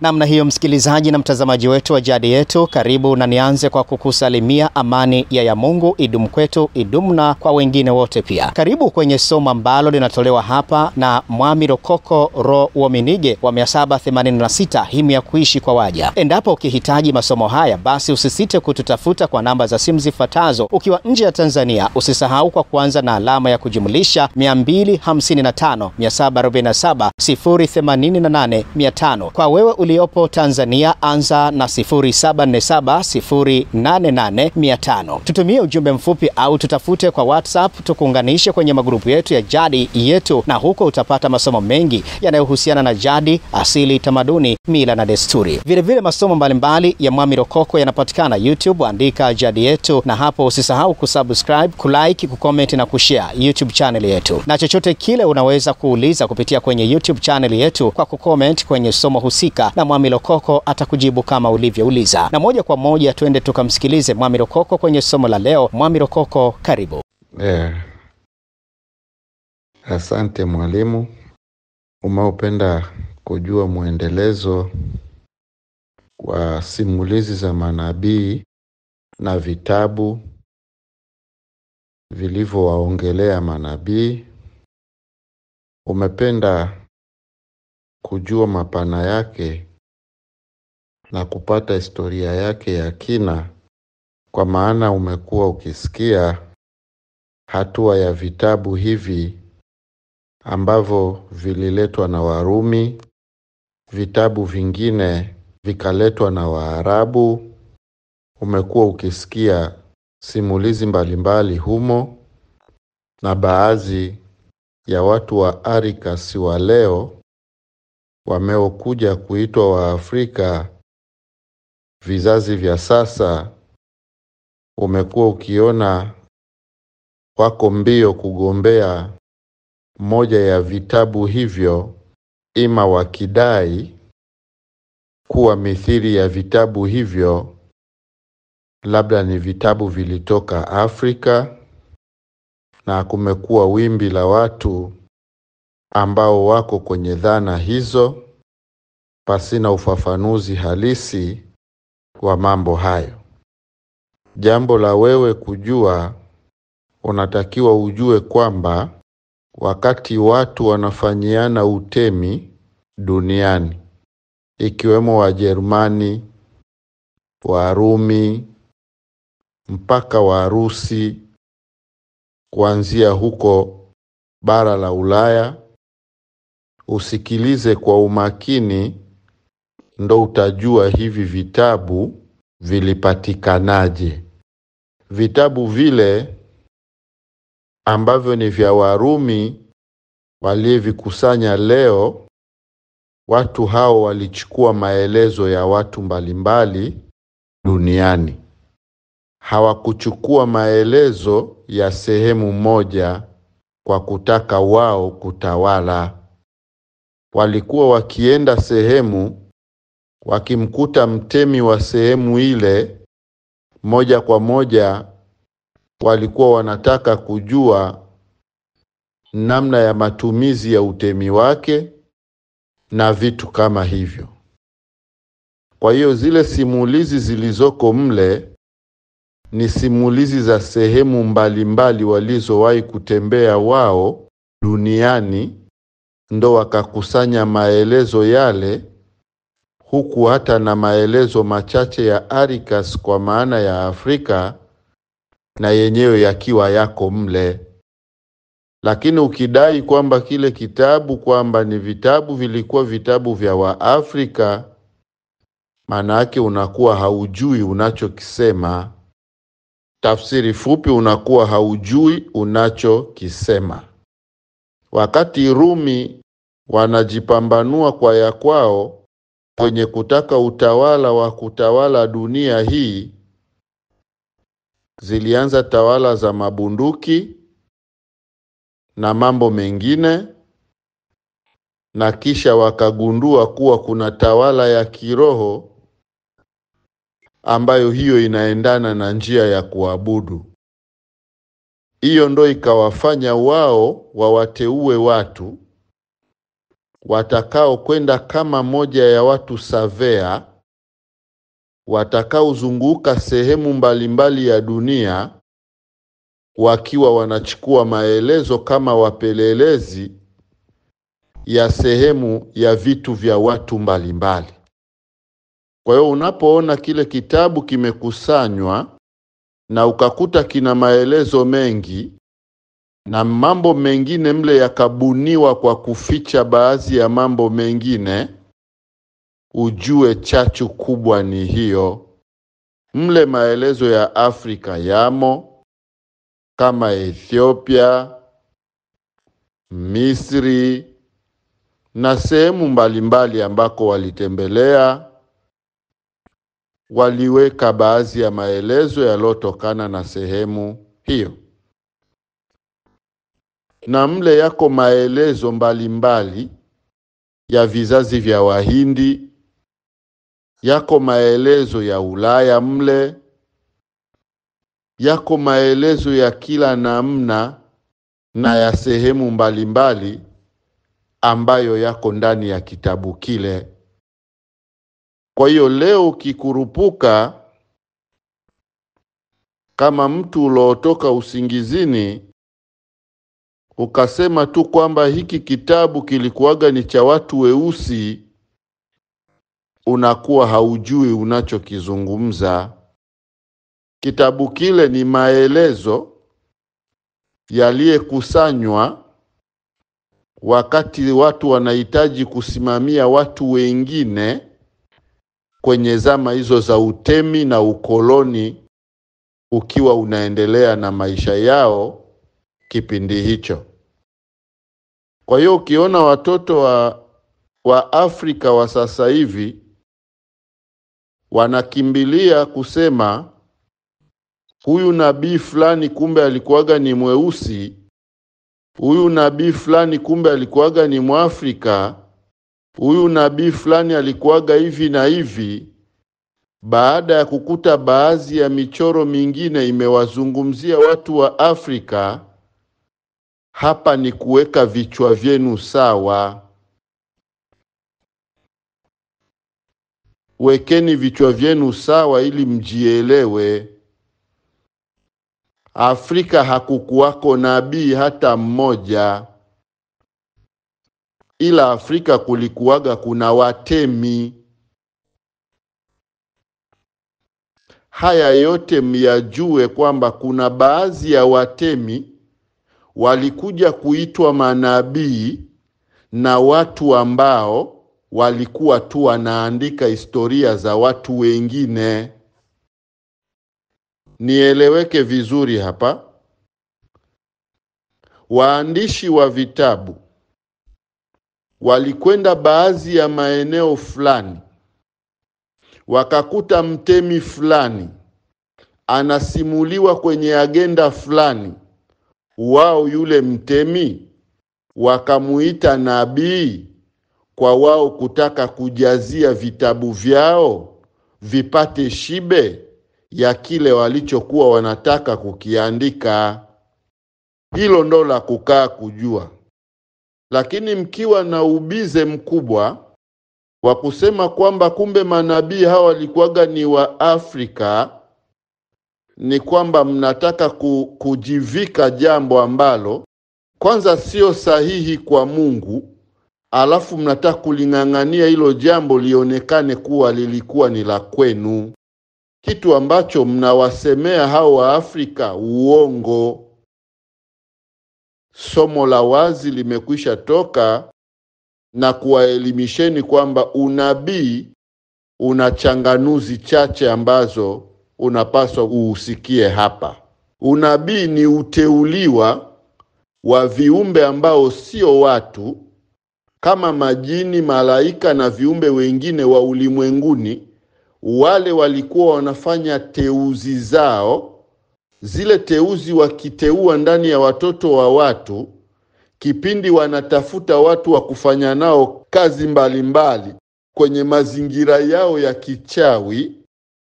Namna hiyo, msikilizaji na mtazamaji wetu wa jadi yetu, karibu na nianze kwa kukusalimia amani ya ya Mungu idum kwetu idum na kwa wengine wote pia. Karibu kwenye somo ambalo linatolewa hapa na Mwami Rokoko Ro Wominige wa 786 himu ya kuishi kwa waja. Endapo ukihitaji masomo haya, basi usisite kututafuta kwa namba za simu zifuatazo. Ukiwa nje ya Tanzania, usisahau kwa kuanza na alama ya kujumlisha 255 747 088 500. Kwa wewe uliopo Tanzania, anza na 0747088500. Tutumie ujumbe mfupi au tutafute kwa WhatsApp, tukuunganishe kwenye magrupu yetu ya jadi yetu, na huko utapata masomo mengi yanayohusiana na jadi, asili, tamaduni, mila na desturi. Vilevile masomo mbalimbali ya Mwami Rokoko yanapatikana YouTube, andika jadi yetu, na hapo usisahau kusubscribe, kulike, kucomment na kushare YouTube channel yetu, na chochote kile unaweza kuuliza kupitia kwenye YouTube channel yetu kwa kucomment kwenye somo husika na Mwami Lokoko atakujibu kama ulivyouliza. Na moja kwa moja tuende tukamsikilize Mwami Lokoko kwenye somo la leo. Mwami Lokoko, karibu. Yeah. Asante mwalimu. Umeupenda kujua mwendelezo wa simulizi za manabii na vitabu vilivyowaongelea manabii. Umependa kujua mapana yake na kupata historia yake ya kina, kwa maana umekuwa ukisikia hatua ya vitabu hivi ambavyo vililetwa na Warumi, vitabu vingine vikaletwa na Waarabu. Umekuwa ukisikia simulizi mbalimbali humo, na baadhi ya watu wa arika si wa leo wameokuja kuitwa Waafrika vizazi vya sasa umekuwa ukiona wako mbio kugombea moja ya vitabu hivyo, ima wakidai kuwa mithili ya vitabu hivyo labda ni vitabu vilitoka Afrika, na kumekuwa wimbi la watu ambao wako kwenye dhana hizo pasina ufafanuzi halisi wa mambo hayo. Jambo la wewe kujua, unatakiwa ujue kwamba wakati watu wanafanyiana utemi duniani, ikiwemo Wajerumani, Warumi mpaka Warusi, kuanzia huko bara la Ulaya, usikilize kwa umakini ndo utajua hivi vitabu vilipatikanaje. Vitabu vile ambavyo ni vya Warumi walivikusanya leo, watu hao walichukua maelezo ya watu mbalimbali duniani, hawakuchukua maelezo ya sehemu moja kwa kutaka wao kutawala. Walikuwa wakienda sehemu wakimkuta mtemi wa sehemu ile, moja kwa moja walikuwa wanataka kujua namna ya matumizi ya utemi wake na vitu kama hivyo. Kwa hiyo zile simulizi zilizoko mle ni simulizi za sehemu mbalimbali walizowahi kutembea wao duniani, ndo wakakusanya maelezo yale huku hata na maelezo machache ya Arikas kwa maana ya Afrika na yenyewe yakiwa yako mle. Lakini ukidai kwamba kile kitabu kwamba ni vitabu vilikuwa vitabu vya Waafrika, maana yake unakuwa haujui unachokisema. Tafsiri fupi, unakuwa haujui unachokisema. Wakati Rumi wanajipambanua kwa ya kwao mwenye kutaka utawala wa kutawala dunia hii, zilianza tawala za mabunduki na mambo mengine, na kisha wakagundua kuwa kuna tawala ya kiroho ambayo hiyo inaendana na njia ya kuabudu. Hiyo ndo ikawafanya wao wawateue watu watakaokwenda kama moja ya watu savea watakaozunguka sehemu mbalimbali ya dunia wakiwa wanachukua maelezo kama wapelelezi ya sehemu ya vitu vya watu mbalimbali mbali. Kwa hiyo unapoona kile kitabu kimekusanywa na ukakuta kina maelezo mengi, na mambo mengine mle yakabuniwa kwa kuficha baadhi ya mambo mengine, ujue chachu kubwa ni hiyo. Mle maelezo ya Afrika yamo kama Ethiopia, Misri na sehemu mbalimbali ambako walitembelea waliweka baadhi ya maelezo yaliyotokana na sehemu hiyo na mle yako maelezo mbalimbali mbali ya vizazi vya Wahindi, yako maelezo ya Ulaya mle, yako maelezo ya kila namna na ya sehemu mbalimbali mbali ambayo yako ndani ya kitabu kile. Kwa hiyo leo ukikurupuka kama mtu uliotoka usingizini ukasema tu kwamba hiki kitabu kilikuwaga ni cha watu weusi, unakuwa haujui unachokizungumza. Kitabu kile ni maelezo yaliyekusanywa wakati watu wanahitaji kusimamia watu wengine kwenye zama hizo za utemi na ukoloni, ukiwa unaendelea na maisha yao kipindi hicho. Kwa hiyo ukiona watoto wa, wa Afrika wa sasa hivi wanakimbilia kusema huyu nabii fulani kumbe alikuwaga ni mweusi, huyu nabii fulani kumbe alikuwaga ni Mwafrika, huyu nabii fulani alikuwaga hivi na hivi, baada ya kukuta baadhi ya michoro mingine imewazungumzia watu wa Afrika hapa ni kuweka vichwa vyenu sawa. Wekeni vichwa vyenu sawa ili mjielewe. Afrika hakukuwako nabii hata mmoja, ila Afrika kulikuwaga kuna watemi. Haya yote myajue kwamba kuna baadhi ya watemi walikuja kuitwa manabii na watu ambao walikuwa tu wanaandika historia za watu wengine. Nieleweke vizuri hapa, waandishi wa vitabu walikwenda baadhi ya maeneo fulani, wakakuta mtemi fulani anasimuliwa kwenye agenda fulani wao yule mtemi wakamuita nabii kwa wao kutaka kujazia vitabu vyao vipate shibe ya kile walichokuwa wanataka kukiandika. Hilo ndo la kukaa kujua. Lakini mkiwa na ubize mkubwa wa kusema kwamba kumbe manabii hawa walikuwaga ni wa Afrika ni kwamba mnataka ku, kujivika jambo ambalo kwanza sio sahihi kwa Mungu, alafu mnataka kuling'ang'ania hilo jambo lionekane kuwa lilikuwa ni la kwenu, kitu ambacho mnawasemea hao afrika uongo. Somo la wazi limekwisha toka na kuwaelimisheni kwamba unabii una changanuzi chache ambazo unapaswa uusikie hapa. Unabii ni uteuliwa wa viumbe ambao sio watu, kama majini, malaika na viumbe wengine wa ulimwenguni. Wale walikuwa wanafanya teuzi zao, zile teuzi wakiteua ndani ya watoto wa watu, kipindi wanatafuta watu wa kufanya nao kazi mbalimbali mbali, kwenye mazingira yao ya kichawi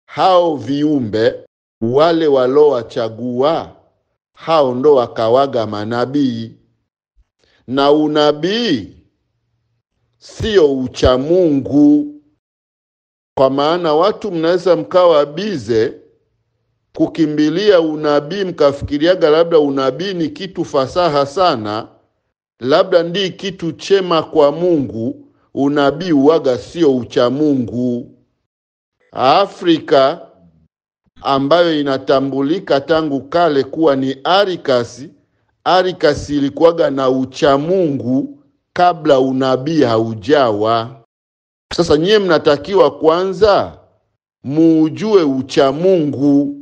hao viumbe wale walowachagua hao ndo wakawaga manabii, na unabii sio ucha Mungu, kwa maana watu mnaweza mkawa bize kukimbilia unabii, mkafikiriaga labda unabii ni kitu fasaha sana, labda ndi kitu chema kwa Mungu. Unabii uwaga sio ucha Mungu. Afrika ambayo inatambulika tangu kale kuwa ni Arikasi. Arikasi ilikuwaga na uchamungu kabla unabii haujawa. Sasa nyie mnatakiwa kwanza muujue uchamungu.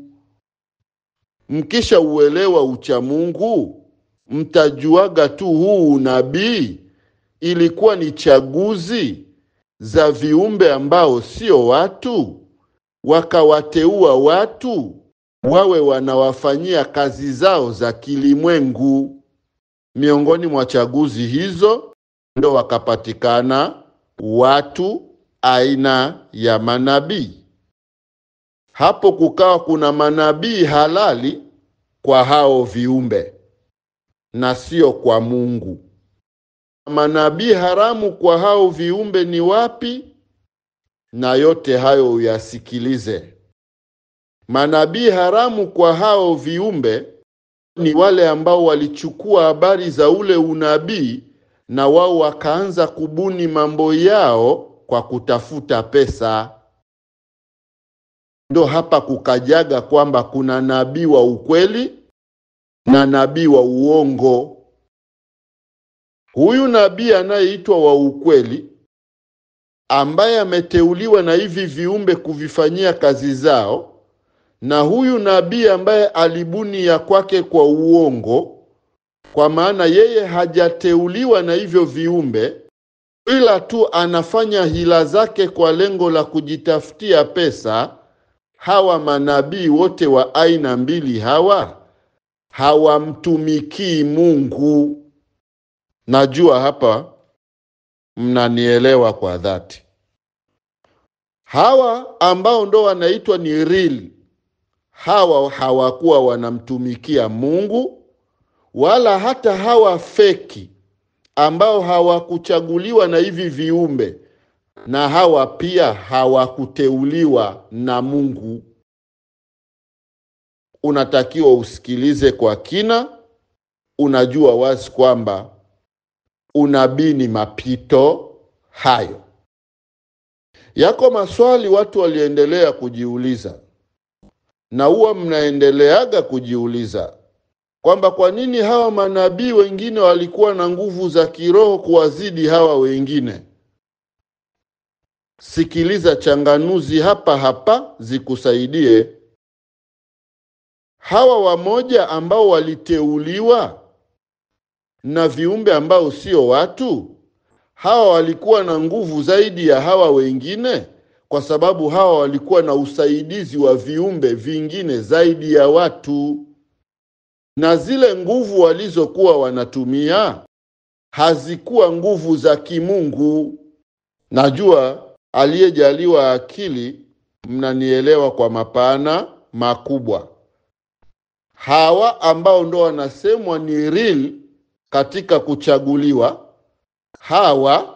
Mkisha uelewa uchamungu, mtajuaga tu huu unabii ilikuwa ni chaguzi za viumbe ambao sio watu wakawateua watu wawe wanawafanyia kazi zao za kilimwengu. Miongoni mwa chaguzi hizo ndo wakapatikana watu aina ya manabii. Hapo kukawa kuna manabii halali kwa hao viumbe na sio kwa Mungu. Manabii haramu kwa hao viumbe ni wapi? na yote hayo uyasikilize. Manabii haramu kwa hao viumbe ni wale ambao walichukua habari za ule unabii na wao wakaanza kubuni mambo yao kwa kutafuta pesa. Ndo hapa kukajaga kwamba kuna nabii wa ukweli na nabii wa uongo. Huyu nabii anayeitwa wa ukweli ambaye ameteuliwa na hivi viumbe kuvifanyia kazi zao, na huyu nabii ambaye alibuni ya kwake kwa uongo, kwa maana yeye hajateuliwa na hivyo viumbe, ila tu anafanya hila zake kwa lengo la kujitafutia pesa. Hawa manabii wote wa aina mbili hawa hawamtumikii Mungu. Najua hapa mnanielewa kwa dhati. Hawa ambao ndo wanaitwa ni real, hawa hawakuwa wanamtumikia Mungu wala hata hawa feki ambao hawakuchaguliwa na hivi viumbe, na hawa pia hawakuteuliwa na Mungu. Unatakiwa usikilize kwa kina. Unajua wazi kwamba unabii ni mapito hayo. Yako maswali watu waliendelea kujiuliza na huwa mnaendeleaga kujiuliza kwamba kwa nini hawa manabii wengine walikuwa na nguvu za kiroho kuwazidi hawa wengine. Sikiliza changanuzi hapa hapa zikusaidie. Hawa wamoja ambao waliteuliwa na viumbe ambao sio watu hawa walikuwa na nguvu zaidi ya hawa wengine, kwa sababu hawa walikuwa na usaidizi wa viumbe vingine zaidi ya watu, na zile nguvu walizokuwa wanatumia hazikuwa nguvu za kimungu. Najua aliyejaliwa akili, mnanielewa kwa mapana makubwa. Hawa ambao ndo wanasemwa ni real katika kuchaguliwa hawa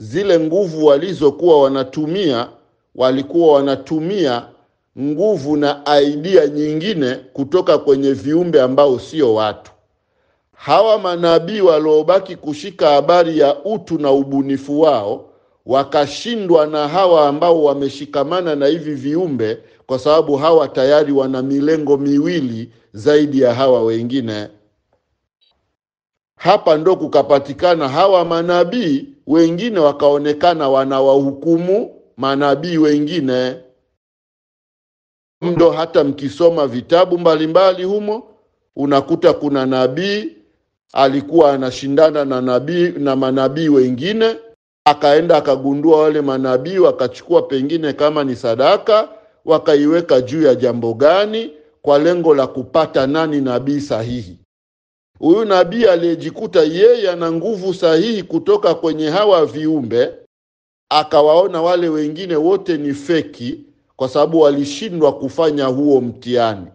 zile nguvu walizokuwa wanatumia walikuwa wanatumia nguvu na aidia nyingine kutoka kwenye viumbe ambao sio watu. Hawa manabii waliobaki kushika habari ya utu na ubunifu wao wakashindwa na hawa ambao wameshikamana na hivi viumbe, kwa sababu hawa tayari wana milengo miwili zaidi ya hawa wengine. Hapa ndo kukapatikana hawa manabii wengine wakaonekana wanawahukumu manabii wengine. mdo hata mkisoma vitabu mbalimbali mbali humo unakuta kuna nabii alikuwa anashindana na nabii na manabii wengine, akaenda akagundua wale manabii wakachukua pengine kama ni sadaka, wakaiweka juu ya jambo gani, kwa lengo la kupata nani nabii sahihi. Huyu nabii aliyejikuta yeye ana nguvu sahihi kutoka kwenye hawa viumbe, akawaona wale wengine wote ni feki, kwa sababu walishindwa kufanya huo mtihani,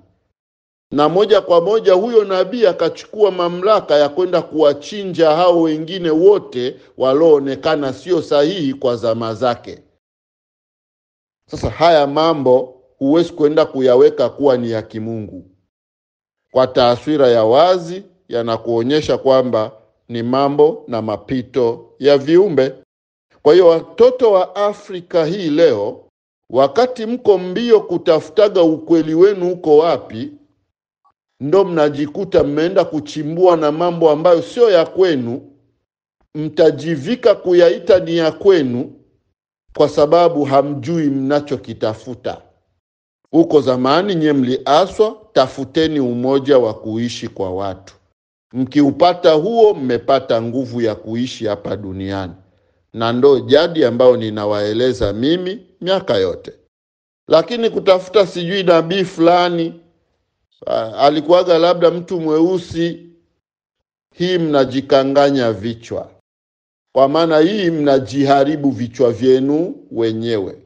na moja kwa moja huyo nabii akachukua mamlaka ya kwenda kuwachinja hao wengine wote walioonekana sio sahihi kwa zama zake. Sasa haya mambo huwezi kwenda kuyaweka kuwa ni ya kimungu kwa taswira ya wazi yanakuonyesha kwamba ni mambo na mapito ya viumbe. Kwa hiyo watoto wa Afrika hii leo, wakati mko mbio kutafutaga ukweli wenu uko wapi, ndo mnajikuta mmeenda kuchimbua na mambo ambayo sio ya kwenu, mtajivika kuyaita ni ya kwenu kwa sababu hamjui mnachokitafuta. Huko zamani nyie mliaswa, tafuteni umoja wa kuishi kwa watu. Mkiupata huo, mmepata nguvu ya kuishi hapa duniani, na ndo jadi ambayo ninawaeleza mimi miaka yote. Lakini kutafuta sijui nabii fulani alikuwaga labda mtu mweusi, hii mnajikanganya vichwa, kwa maana hii mnajiharibu vichwa vyenu wenyewe.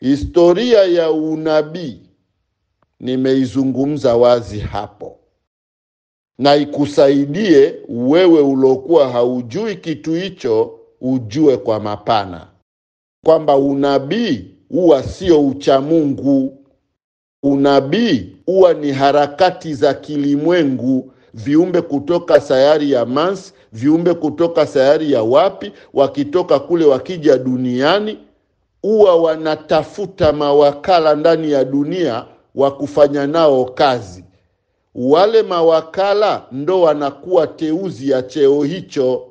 Historia ya unabii nimeizungumza wazi hapo na ikusaidie wewe uliokuwa haujui kitu hicho ujue kwa mapana kwamba unabii huwa sio uchamungu. Unabii huwa ni harakati za kilimwengu, viumbe kutoka sayari ya mans viumbe kutoka sayari ya wapi, wakitoka kule wakija duniani, huwa wanatafuta mawakala ndani ya dunia wa kufanya nao kazi wale mawakala ndo wanakuwa teuzi ya cheo hicho.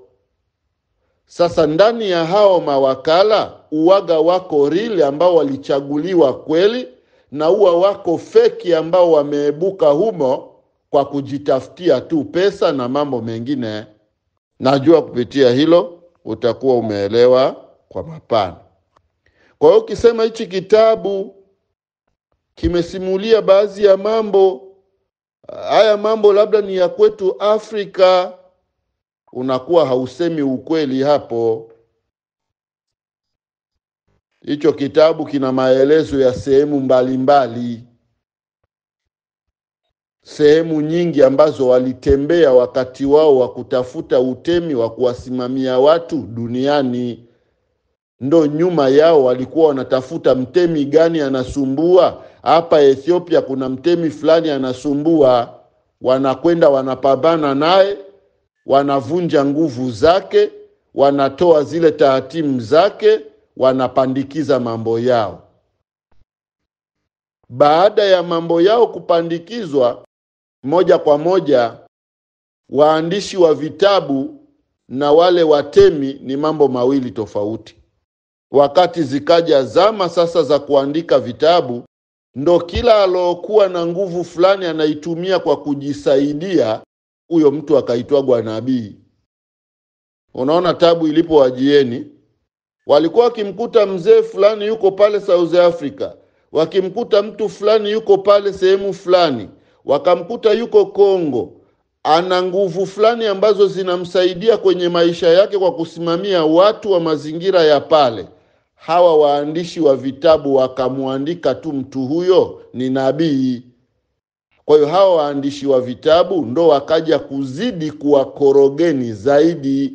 Sasa ndani ya hao mawakala uwaga wako rili ambao walichaguliwa kweli, na uwa wako feki ambao wameebuka humo kwa kujitafutia tu pesa na mambo mengine. Najua kupitia hilo utakuwa umeelewa kwa mapana. Kwa hiyo ukisema hichi kitabu kimesimulia baadhi ya mambo haya mambo labda ni ya kwetu Afrika, unakuwa hausemi ukweli hapo. Hicho kitabu kina maelezo ya sehemu mbalimbali, sehemu nyingi ambazo walitembea wakati wao wa kutafuta utemi wa kuwasimamia watu duniani. Ndo nyuma yao walikuwa wanatafuta mtemi gani anasumbua hapa Ethiopia kuna mtemi fulani anasumbua, wanakwenda wanapambana naye, wanavunja nguvu zake, wanatoa zile taatimu zake, wanapandikiza mambo yao. Baada ya mambo yao kupandikizwa, moja kwa moja waandishi wa vitabu na wale watemi ni mambo mawili tofauti. Wakati zikaja zama sasa za kuandika vitabu ndo kila alokuwa na nguvu fulani anaitumia kwa kujisaidia, huyo mtu akaitwagwa nabii. Unaona tabu ilipo wajieni. Walikuwa wakimkuta mzee fulani yuko pale South Africa, wakimkuta mtu fulani yuko pale sehemu fulani, wakamkuta yuko Kongo, ana nguvu fulani ambazo zinamsaidia kwenye maisha yake kwa kusimamia watu wa mazingira ya pale hawa waandishi wa vitabu wakamwandika tu mtu huyo ni nabii. Kwa hiyo hawa waandishi wa vitabu ndo wakaja kuzidi kuwakorogeni zaidi.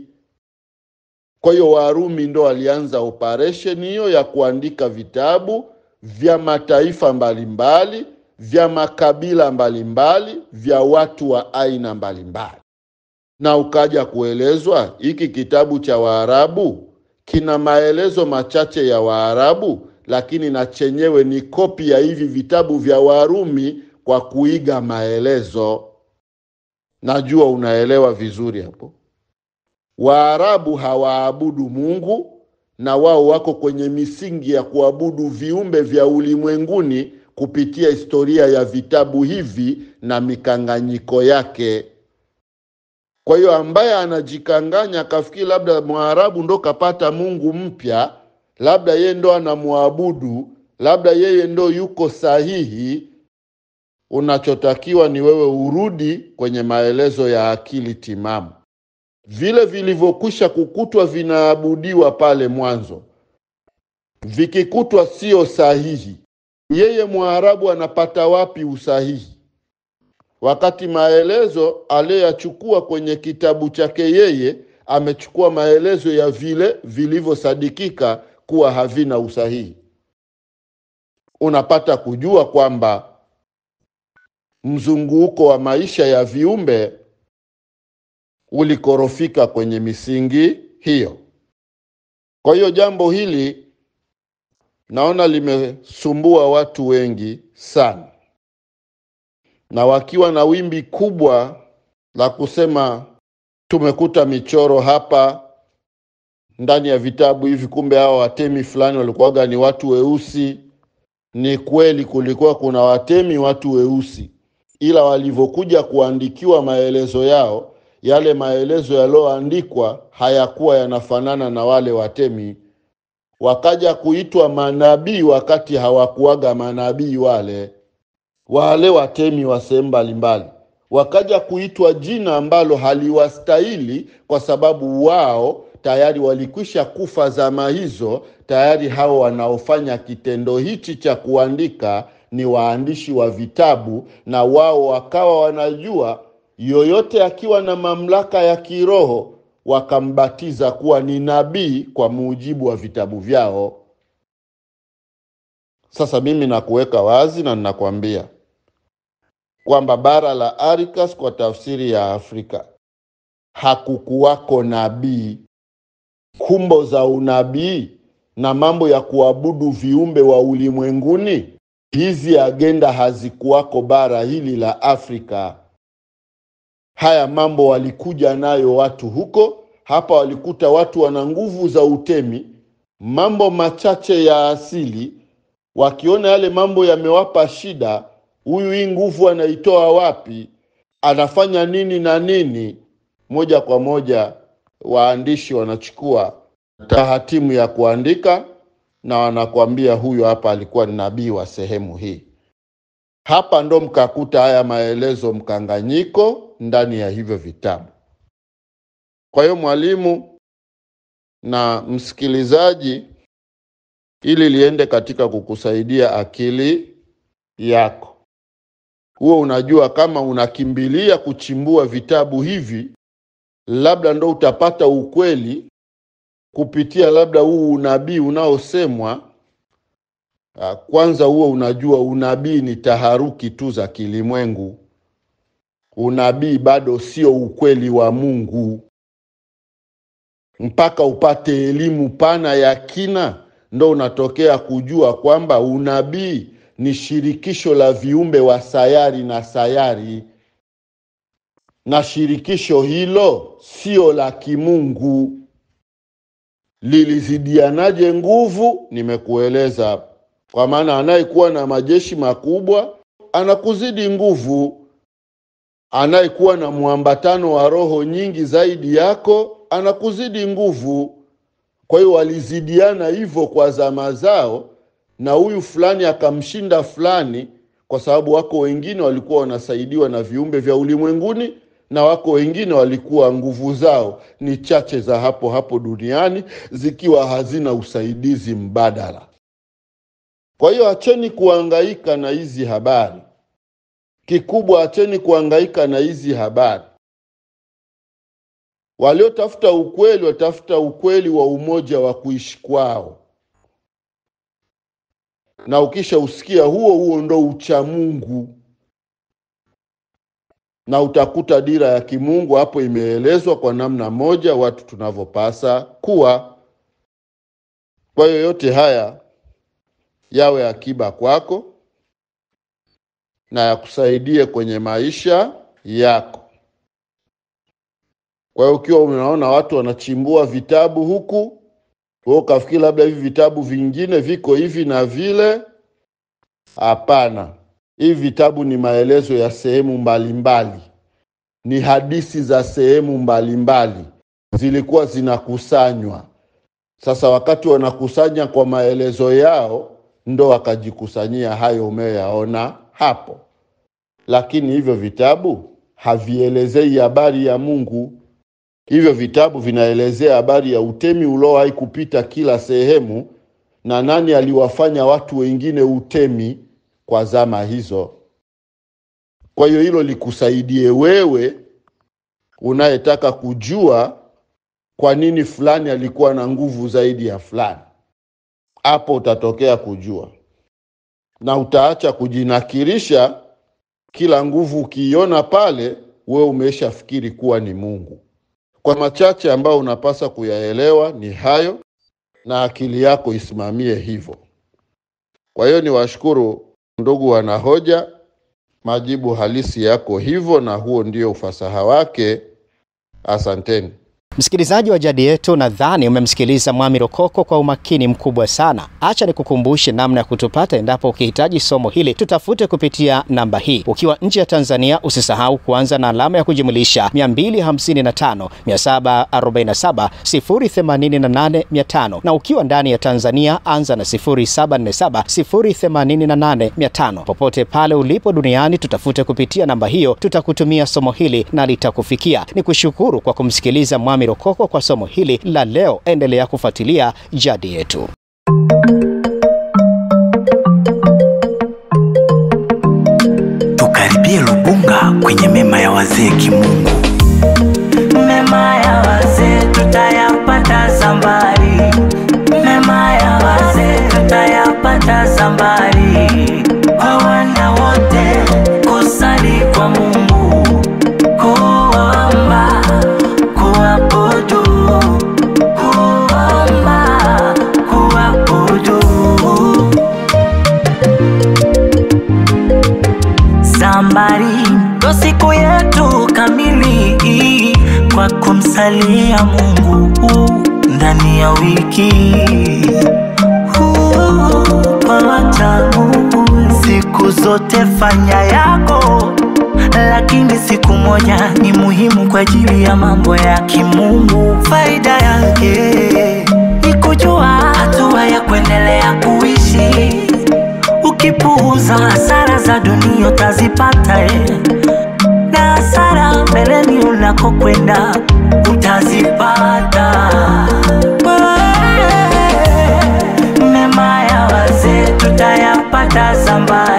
Kwa hiyo Warumi ndo walianza operesheni hiyo ya kuandika vitabu vya mataifa mbalimbali vya makabila mbalimbali vya watu wa aina mbalimbali Na ukaja kuelezwa hiki kitabu cha Waarabu kina maelezo machache ya Waarabu, lakini na chenyewe ni kopi ya hivi vitabu vya Warumi kwa kuiga maelezo. Najua unaelewa vizuri hapo. Waarabu hawaabudu Mungu na wao wako kwenye misingi ya kuabudu viumbe vya ulimwenguni kupitia historia ya vitabu hivi na mikanganyiko yake. Kwa hiyo ambaye anajikanganya akafikiri labda Mwarabu ndo kapata Mungu mpya, labda yeye ndo anamwabudu, labda yeye ndo yuko sahihi, unachotakiwa ni wewe urudi kwenye maelezo ya akili timamu, vile vilivyokwisha kukutwa vinaabudiwa pale mwanzo, vikikutwa sio sahihi, yeye Mwarabu anapata wapi usahihi? wakati maelezo aliyoyachukua kwenye kitabu chake yeye amechukua maelezo ya vile vilivyosadikika kuwa havina usahihi. Unapata kujua kwamba mzunguko wa maisha ya viumbe ulikorofika kwenye misingi hiyo. Kwa hiyo jambo hili naona limesumbua watu wengi sana na wakiwa na wimbi kubwa la kusema tumekuta michoro hapa ndani ya vitabu hivi, kumbe hawa watemi fulani walikuwaga ni watu weusi. Ni kweli kulikuwa kuna watemi watu weusi, ila walivyokuja kuandikiwa maelezo yao, yale maelezo yaliyoandikwa hayakuwa yanafanana na wale watemi. Wakaja kuitwa manabii wakati hawakuwaga manabii wale wale watemi wa sehemu mbalimbali wakaja kuitwa jina ambalo haliwastahili kwa sababu wao tayari walikwisha kufa zama hizo. Tayari hao wanaofanya kitendo hichi cha kuandika ni waandishi wa vitabu, na wao wakawa wanajua yoyote akiwa na mamlaka ya kiroho, wakambatiza kuwa ni nabii kwa mujibu wa vitabu vyao. Sasa mimi nakuweka wazi na ninakwambia kwamba bara la Arikas kwa tafsiri ya Afrika hakukuwako nabii. Kumbo za unabii na mambo ya kuabudu viumbe wa ulimwenguni, hizi agenda hazikuwako bara hili la Afrika. Haya mambo walikuja nayo watu huko. Hapa walikuta watu wana nguvu za utemi, mambo machache ya asili. Wakiona yale mambo yamewapa shida, huyu hii nguvu anaitoa wapi, anafanya nini na nini. Moja kwa moja waandishi wanachukua tahatimu ya kuandika na wanakwambia huyu hapa alikuwa ni nabii wa sehemu hii. Hapa ndo mkakuta haya maelezo mkanganyiko ndani ya hivyo vitabu. Kwa hiyo mwalimu na msikilizaji, ili liende katika kukusaidia akili yako huo unajua kama unakimbilia kuchimbua vitabu hivi, labda ndo utapata ukweli kupitia labda huu unabii unaosemwa. Ah, kwanza huo unajua unabii ni taharuki tu za kilimwengu. Unabii bado sio ukweli wa Mungu. Mpaka upate elimu pana ya kina, ndo unatokea kujua kwamba unabii ni shirikisho la viumbe wa sayari na sayari, na shirikisho hilo sio la kimungu. Lilizidianaje nguvu? Nimekueleza, kwa maana anayekuwa na majeshi makubwa anakuzidi nguvu, anayekuwa na mwambatano wa roho nyingi zaidi yako anakuzidi nguvu. Kwa hiyo walizidiana hivyo kwa zama zao na huyu fulani akamshinda fulani, kwa sababu wako wengine walikuwa wanasaidiwa na viumbe vya ulimwenguni na wako wengine walikuwa nguvu zao ni chache za hapo hapo duniani zikiwa hazina usaidizi mbadala. Kwa hiyo acheni kuangaika na hizi habari, kikubwa acheni kuangaika na hizi habari. Waliotafuta ukweli watafuta ukweli wa umoja wa kuishi kwao na ukisha usikia huo huo ndo ucha Mungu, na utakuta dira ya kimungu hapo imeelezwa kwa namna moja watu tunavyopasa kuwa. Kwa hiyo yote haya yawe akiba kwako na yakusaidie kwenye maisha yako. Kwa hiyo ukiwa unaona watu wanachimbua vitabu huku kwa hiyo kafikiri labda hivi vitabu vingine viko hivi na vile. Hapana, hivi vitabu ni maelezo ya sehemu mbalimbali mbali. Ni hadithi za sehemu mbalimbali mbali. Zilikuwa zinakusanywa sasa, wakati wanakusanya kwa maelezo yao ndo wakajikusanyia hayo umeyaona hapo, lakini hivyo vitabu havielezei habari ya Mungu. Hivyo vitabu vinaelezea habari ya utemi uliowahi kupita kila sehemu na nani aliwafanya watu wengine utemi kwa zama hizo. Kwa hiyo hilo likusaidie wewe unayetaka kujua kwa nini fulani alikuwa na nguvu zaidi ya fulani. Hapo utatokea kujua na utaacha kujinakirisha. Kila nguvu ukiiona pale, wewe umeshafikiri kuwa ni Mungu. Kwa machache ambayo unapasa kuyaelewa ni hayo, na akili yako isimamie hivyo. Kwa hiyo ni washukuru ndugu wanahoja, majibu halisi yako hivyo, na huo ndio ufasaha wake. Asanteni. Msikilizaji wa jadi yetu, nadhani umemsikiliza Mwami Rokoko kwa umakini mkubwa sana. Acha nikukumbushe namna ya kutupata endapo ukihitaji somo hili, tutafute kupitia namba hii. Ukiwa nje ya Tanzania, usisahau kuanza na alama ya kujumlisha 255 na ukiwa ndani ya Tanzania anza na 0747 Popote pale ulipo duniani, tutafute kupitia namba hiyo, tutakutumia somo hili na litakufikia. Ni kushukuru kwa kumsikiliza Mwami Kirokoko kwa somo hili la leo. Endelea kufuatilia jadi yetu. Tukaribie Lubunga kwenye mema ya wazee kimungu. Mema ya wazee tutayapata sambari, mema ya wazee tutayapata sambari, wawana wote kusali kwa Mungu. kwa ajili ya mambo ya kimungu. Faida yake ni kujua hatua ya kuendelea kuishi. Ukipuuza hasara za dunia utazipata, eh. na hasara mbeleni unakokwenda utazipata. Eh, mema ya wazee tutayapata sambaa